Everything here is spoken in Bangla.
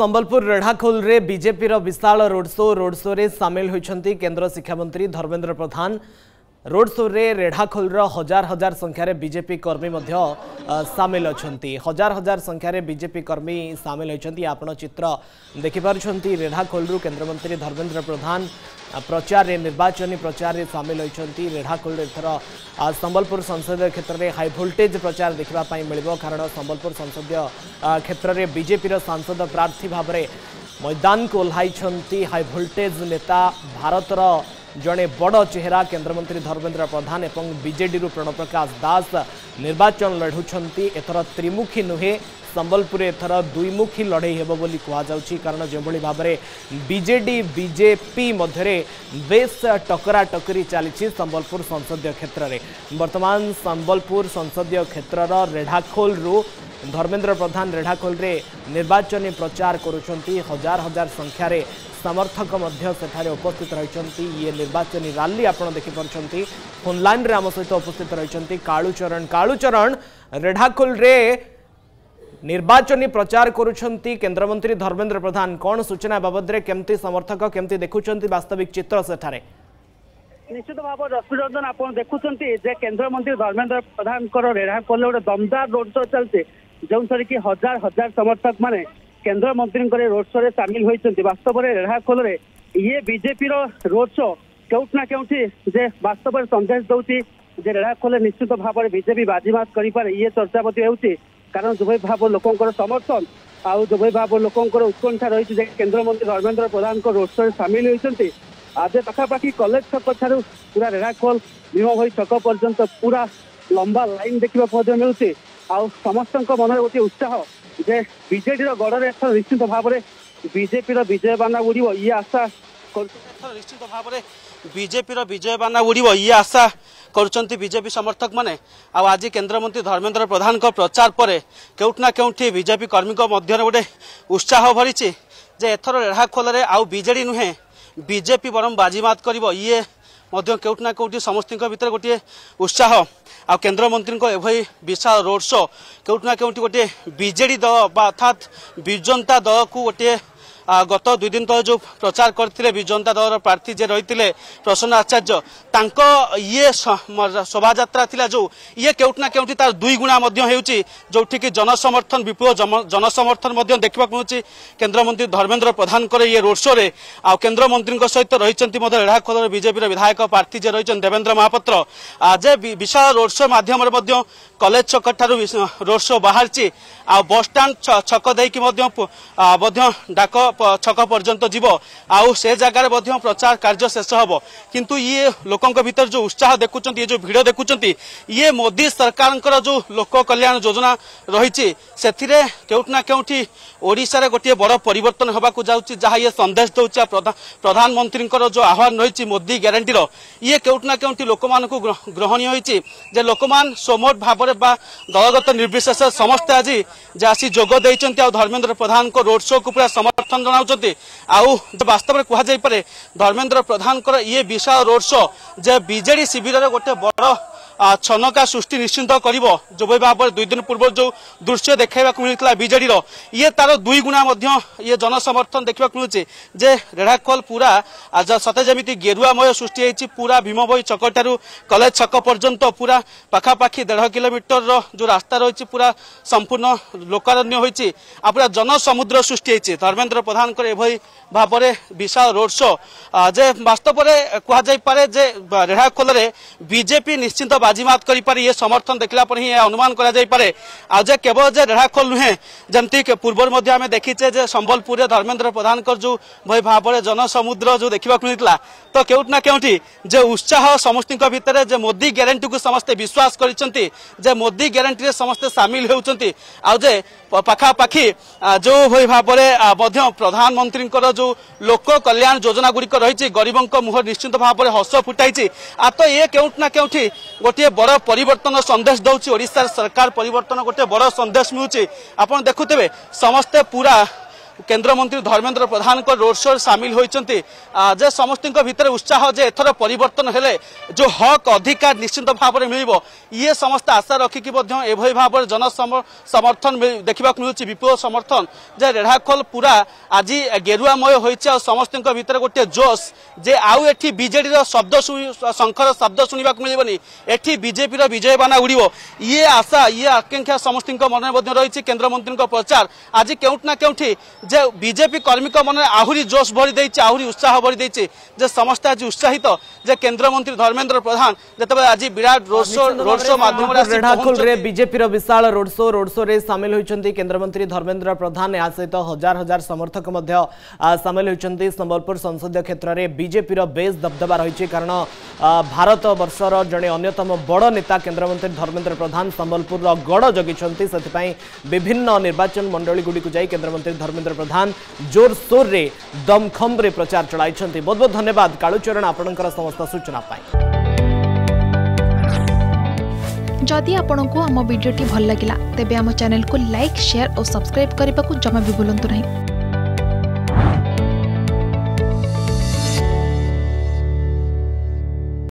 संबलपुर रेढ़ाखोल रे बीजेपी विशाल रोड शो रोड शो में सामिल होती केन्द्र शिक्षामंत्री धर्मेन्द्र प्रधान रोड शो रेढ़ाखोल हजार हजार संख्यार बीजेपी कर्मी सामिल अच्छा हजार हजार संख्यार बीजेपी कर्मी सामिल होती आप चित्र देखिपारेढ़ाखोल केन्द्रमंत्री धर्मेन्द्र प्रधान प्रचार निर्वाचन प्रचार में सामिल होती रेढ़ाखोल एथर संबलपुर संसदीय क्षेत्र में हाई भोल्टेज प्रचार देखापी मिल कारण संबलपुर संसदीय क्षेत्र में बीजेपी सांसद प्रार्थी भाव मैदान को ओह्ल नेता भारतर ଜଣେ ବଡ଼ ଚେହେରା କେନ୍ଦ୍ରମନ୍ତ୍ରୀ ଧର୍ମେନ୍ଦ୍ର ପ୍ରଧାନ ଏବଂ ବିଜେଡିରୁ ପ୍ରେଣପ୍ରକାଶ ଦାସ ନିର୍ବାଚନ ଲଢ଼ୁଛନ୍ତି ଏଥର ତ୍ରିମୁଖୀ ନୁହେଁ ସମ୍ବଲପୁରରେ ଏଥର ଦୁଇମୁଖୀ ଲଢ଼େଇ ହେବ ବୋଲି କୁହାଯାଉଛି କାରଣ ଯେଉଁଭଳି ଭାବରେ ବିଜେଡି ବିଜେପି ମଧ୍ୟରେ ବେଶ୍ ଟକରାଟକରି ଚାଲିଛି ସମ୍ବଲପୁର ସଂସଦୀୟ କ୍ଷେତ୍ରରେ ବର୍ତ୍ତମାନ ସମ୍ବଲପୁର ସଂସଦୀୟ କ୍ଷେତ୍ରର ରେଢ଼ାଖୋଲରୁ धर्मेन्द्र प्रधान रेढ़ाखोल निर्वाचन प्रचार कर हजार हजार संख्यार समर्थक उपस्थित रही ये निर्वाचन राी आप देखिपुट फोनलाइन आम सहित उपस्थित रही कालुचरण कालुचरण रेढ़ाखोल निर्वाचन प्रचार करुंटी धर्मेन्द्र प्रधान कौन सूचना बाबद समर्थक केमती देखुंट बास्तविक चित्र सेठे निश्चित भाव रश्मिरंजन आप देखुंत केन्द्रमंत्री धर्मेन्द्र प्रधान रेढ़ाखोल गोटे दमदार रोड शो चलते ଯେଉଁଥିରେ କି ହଜାର ହଜାର ସମର୍ଥକମାନେ କେନ୍ଦ୍ରମନ୍ତ୍ରୀଙ୍କର ରୋଡ୍ ଶୋରେ ସାମିଲ ହୋଇଛନ୍ତି ବାସ୍ତବରେ ରେଢା ଖୋଲରେ ଇଏ ବିଜେପିର ରୋଡ୍ ଶୋ କେଉଁଠି ନା କେଉଁଠି ଯେ ବାସ୍ତବରେ ସନ୍ଦେଶ ଦେଉଛି ଯେ ରେଢା ନିଶ୍ଚିତ ଭାବରେ ବିଜେପି ବାଜିମାତ କରିପାରେ ଇଏ ଚର୍ଚ୍ଚା ମଧ୍ୟ ହେଉଛି କାରଣ ଦୁବାଇ ଭାବ ଲୋକଙ୍କର ସମର୍ଥନ ଆଉ ଦୁବାଇ ଭାବ ଲୋକଙ୍କର ଉତ୍କଣ୍ଠା ରହିଛି ଯେ କେନ୍ଦ୍ରମନ୍ତ୍ରୀ ଧର୍ମେନ୍ଦ୍ର ପ୍ରଧାନଙ୍କ ରୋଡ୍ ଶୋରେ ସାମିଲ ହୋଇଛନ୍ତି ଆଜି ପାଖାପାଖି କଲେଜ ଛକ ଠାରୁ ପୁରା ରେଢାଖୋଲ ଭୀମଭୋଇ ଛକ ପର୍ଯ୍ୟନ୍ତ ପୁରା ଲମ୍ବା ଲାଇନ୍ ଦେଖିବାକୁ ମଧ୍ୟ ମିଳୁଛି ଆଉ ସମସ୍ତଙ୍କ ମନରେ ଗୋଟିଏ ଉତ୍ସାହ ଯେ ବିଜେଡିର ଗଡ଼ରେ ଏଥର ନିଶ୍ଚିତ ଭାବରେ ବିଜେପିର ବିଜୟ ବାନା ଉଡ଼ିବ ଇଏ ଆଶା ନିଶ୍ଚିତ ଭାବରେ ବିଜେପିର ବିଜୟ ବାନା ଉଡ଼ିବ ଇଏ ଆଶା କରୁଛନ୍ତି ବିଜେପି ସମର୍ଥକମାନେ ଆଉ ଆଜି କେନ୍ଦ୍ରମନ୍ତ୍ରୀ ଧର୍ମେନ୍ଦ୍ର ପ୍ରଧାନଙ୍କ ପ୍ରଚାର ପରେ କେଉଁଠି ନା କେଉଁଠି ବିଜେପି କର୍ମୀଙ୍କ ମଧ୍ୟରେ ଗୋଟେ ଉତ୍ସାହ ଭରିଛି ଯେ ଏଥର ରେଢ଼ାଖୋଲରେ ଆଉ ବିଜେଡ଼ି ନୁହେଁ ବିଜେପି ବରଂ ବାଜିମାତ କରିବ ଇଏ ମଧ୍ୟ କେଉଁଠି ନା କେଉଁଠି ସମସ୍ତଙ୍କ ଭିତରେ ଗୋଟିଏ ଉତ୍ସାହ ଆଉ କେନ୍ଦ୍ରମନ୍ତ୍ରୀଙ୍କ ଏଭଳି ବିଶାଳ ରୋଡ୍ ଶୋ କେଉଁଠି ନା କେଉଁଠି ଗୋଟିଏ ବିଜେଡ଼ି ଦଳ ବା ଅର୍ଥାତ୍ ବିଜୁ ଜନତା ଦଳକୁ ଗୋଟିଏ গত দুই দিন তো যে প্রচার করে বিজু জনতা দলর প্রার্থী যে রয়েছে প্রসন্ন আচার্য তাঙ্ক ইয়ে শোভাযাত্রা লা যে ইয়ে কেউটি না কেউটি তার দুই গুণা যেটি কি জনসমর্থন বিপুল জনসমর্থন দেখা মিলুছি কেন্দ্রমন্ত্রী ধর্মেন্দ্র প্রধানকর ইয়ে রোড শোরে আন্দ্রমন্ত্রী সহিত রয়েছেন রেড়া খোলর বিজেপির বিধায়ক প্রার্থী যে রয়েছেন দেবেন্দ্র মহাপাত্র যে বিশাল রোড শো মাধ্যমে কলেজ ছক ঠার রোড শো বাহারছি আস্টাণ্ড ছক দিয়ে ডাক ছক পর্যন্ত যাব সে জায়গার মধ্যে প্রচার কার্য শেষ হব কিন্তু ইয়ে লোক ভিতর যে উৎসাহ দেখুম ইয়ে যে ভিড় দেখুম ইয়ে মোদি সরকার যে লোক কল্যাণ যোজনা রয়েছে সেতিরে কেউটি না কেউটি ওড়শার গোটিয়ে বড় পরিবর্তন হওয়া যাচ্ছে যা ইয়ে সন্দেশ দেছে প্রধানমন্ত্রী যে আহ্বান রয়েছে মোদি গ্যারেটির ইয়ে কেউটি না কেউটি লোক গ্রহণীয় হয়েছে যে লোক সোমোট ভাবে বা দলগত নির্বিশেষে সমস্তে আজ যে আসি যোগ দিয়েছেন আ ধর্মেন্দ্র প্রধান রোড শো কু পুরা সমর্থন ଜଣାଉଛନ୍ତି ଆଉ ବାସ୍ତବରେ କୁହାଯାଇପାରେ ଧର୍ମେନ୍ଦ୍ର ପ୍ରଧାନଙ୍କର ଇଏ ବିଶାଳ ରୋଡ୍ ଶୋ ଯେ ବିଜେଡି ଶିବିରର ଗୋଟେ ବଡ଼ ଛନକା ସୃଷ୍ଟି ନିଶ୍ଚିନ୍ତ କରିବ ଯେଭଳି ଭାବରେ ଦୁଇ ଦିନ ପୂର୍ବରୁ ଯେଉଁ ଦୃଶ୍ୟ ଦେଖାଇବାକୁ ମିଳିଥିଲା ବିଜେଡ଼ିର ଇଏ ତାର ଦୁଇ ଗୁଣା ମଧ୍ୟ ଇଏ ଜନସମର୍ଥନ ଦେଖିବାକୁ ମିଳୁଛି ଯେ ରେଢ଼ାଖୋଲ ପୁରା ସତେ ଯେମିତି ଗେରୁଆମୟ ସୃଷ୍ଟି ହୋଇଛି ପୁରା ଭୀମବୋଇ ଛକଠାରୁ କଲେଜ ଛକ ପର୍ଯ୍ୟନ୍ତ ପୁରା ପାଖାପାଖି ଦେଢ଼ କିଲୋମିଟରର ଯେଉଁ ରାସ୍ତା ରହିଛି ପୁରା ସମ୍ପୂର୍ଣ୍ଣ ଲୋକାରଣ୍ୟ ହୋଇଛି ଆଉ ପୁରା ଜନସମୁଦ୍ର ସୃଷ୍ଟି ହୋଇଛି ଧର୍ମେନ୍ଦ୍ର ପ୍ରଧାନଙ୍କର ଏଭଳି ଭାବରେ ବିଶାଳ ରୋଡ୍ ଶୋ ଯେ ବାସ୍ତବରେ କୁହାଯାଇପାରେ ଯେ ରେଢ଼ାଖୋଲରେ ବିଜେପି ନିଶ୍ଚିନ୍ତ আজিমাত गरिपारे ये समर्थन देखला पर ही अनुमान कराइपे आज केवल जे रेढ़ाखोल नुहे जमती पूर्व आम देखीचे जे सम्बलपुर धर्मेन्द्र प्रधान जो भई भाव जनसमुद्र जो देखा मिलता तो केउटना केउटी जे उत्साह समस्त भितर जे मोदी ग्यारंटी को समस्ते विश्वास କରିଛନ୍ତି जे ମୋଦି ଗ୍ୟାରେଣ୍ଟିରେ ସମସ୍ତେ ସାମିଲ ହେଉଛନ୍ତି ଆଉ ଯେ ପାଖାପାଖି ଯେଉଁଭଳି ଭାବରେ ମଧ୍ୟ ପ୍ରଧାନମନ୍ତ୍ରୀଙ୍କର ଯେଉଁ ଲୋକ କଲ୍ୟାଣ ଯୋଜନା ଗୁଡ଼ିକ ରହିଛି ଗରିବଙ୍କ ମୁହଁ ନିଶ୍ଚିତ ଭାବରେ ହସ ଫୁଟାଇଛି ଆଉ ତ ଇଏ କେଉଁଠି ନା କେଉଁଠି গোটিয়ে বড় পরিবর্তন সন্দেশ দেଉଛି ওড়িশার সরকার পরিবর্তন গোটিয়ে বড় সন্দেশ মিলুଛି আপনার দেখুবে সমস্তে পুরা কেন্দ্রমন্ত্রী ধর্মেন্দ্র প্রধান রোড শো সামিল হয়েছেন যে সমস্ত ভিতরে উৎসাহ যে এথর পরিবর্তন হলে যে হক অধিকার নিশ্চিত ভাবে মিলব ইয়ে সমস্ত আশা রক্ষিকি এভাবে ভাবে জন সমর্থন দেখা মিলছে বিপুল সমর্থন যে রেড়াখোল পুরা আজ গেরুয়াময় হয়েছে সমস্ত ভিতরে গোটিয়ে জোশ যে আউ এটি বিজেডি শব্দ শঙ্খর শব্দ শুণবাক মিলবনি এটি বিজেপি বিজয় বানা উড়ব ইয়ে আশা ইয়ে আকাঙ্ক্ষা সমস্ত মনে রয়েছে কেন্দ্রমন্ত্রী প্রচার আজ কেউটি না কেউটি र्मीको मन आउरी जोस भरिदे आरिदिमन्त्री धर्मेन्द्र प्रधान सोेलमन्त्री धर्मेन्द्र प्रधान यहाँसहित हजार हजार समर्थक सामेल हुन्छ सम्बलपुर संसदीय क्षेत्रले विजेपि बेस दबदबा भारत वर्ष र जे अन्यतम बड नेता केन्द्रमन्त्री धर्मेन्द्र प्रधान सम्बलपुर गड जगिन्छ विभिन्न निर्वाचन मन्त्रल गुडिक धर्मेन्द्र धर्मेन्द्र प्रधान जोर सोर जोरसोर्रे दमखम्रे प्रचार चलाइन्छ बहुत बहुत धन्यवाद कालुचरण आपणकर समस्त सूचना जदि आपण को आम भिडी भल लगा तेब आम को लाइक सेयार और सब्सक्राइब करने को जमा भी बुलां नहीं